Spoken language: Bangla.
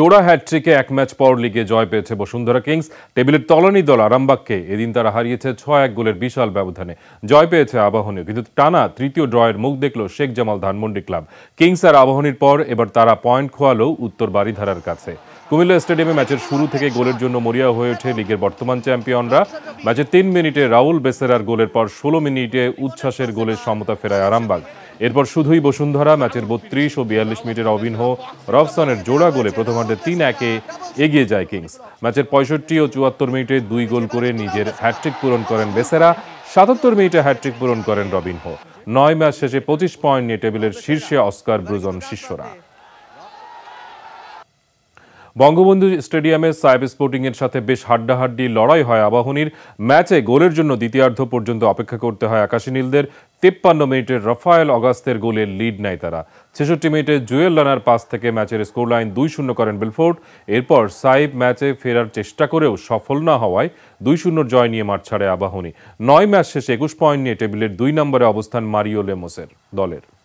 জোড়া হ্যাট্রিকে এক ম্যাচ পর লিগে জয় পেয়েছে বসুন্ধরা কিংস টেবিলের তলানি দল আরামবাগকে এদিন তারা হারিয়েছে ছয় এক গোলের বিশাল ব্যবধানে জয় পেয়েছে আবাহনী কিন্তু টানা তৃতীয় ড্রয়ের মুখ দেখল শেখ জামাল ধানমন্ডি ক্লাব কিংস আর আবাহনীর পর এবার তারা পয়েন্ট খোয়ালো উত্তর বারিধারার কাছে কুমিল্লা স্টেডিয়ামে ম্যাচের শুরু থেকে গোলের জন্য মরিয়া হয়ে ওঠে লিগের বর্তমান চ্যাম্পিয়নরা ম্যাচে তিন মিনিটে রাউল বেসেরার গোলের পর ষোলো মিনিটে উচ্ছ্বাসের গোলের সমতা ফেরায় আরামবাগ এরপর শুধুই বসুন্ধরা ম্যাচের বত্রিশ ও বিয়াল্লিশ মিনিটের অবিন্ন রফসনের জোড়া গোলে প্রথমার্ধে তিন একে এগিয়ে যায় কিংস ম্যাচের পঁয়ষট্টি ও চুয়াত্তর মিনিটে দুই গোল করে নিজের হ্যাট্রিক পূরণ করেন বেসেরা সাতাত্তর মিনিটে হ্যাট্রিক পূরণ করেন রবিন হো নয় ম্যাচ শেষে পঁচিশ পয়েন্ট নিয়ে টেবিলের শীর্ষে অস্কার ব্রুজন শিষ্যরা বঙ্গবন্ধু স্টেডিয়ামে সাহেব স্পোর্টিংয়ের সাথে বেশ হাড্ডাহাড্ডি লড়াই হয় আবাহনীর ম্যাচে গোলের জন্য দ্বিতীয়ার্ধ পর্যন্ত অপেক্ষা করতে হয় আকাশী নীলদের তেপ্পান্ন মিনিটে রাফায়েল অগাস্তের গোলে লিড নেয় তারা ছেষট্টি মিনিটে জুয়েল রানার পাস থেকে ম্যাচের স্কোরলাইন দুই শূন্য করেন বেলফোর্ড এরপর সাইব ম্যাচে ফেরার চেষ্টা করেও সফল না হওয়ায় দুই শূন্য জয় নিয়ে মাঠ ছাড়ে আবাহনী নয় ম্যাচ শেষে একুশ পয়েন্ট নিয়ে টেবিলের দুই নম্বরে অবস্থান মারিও লেমোসের দলের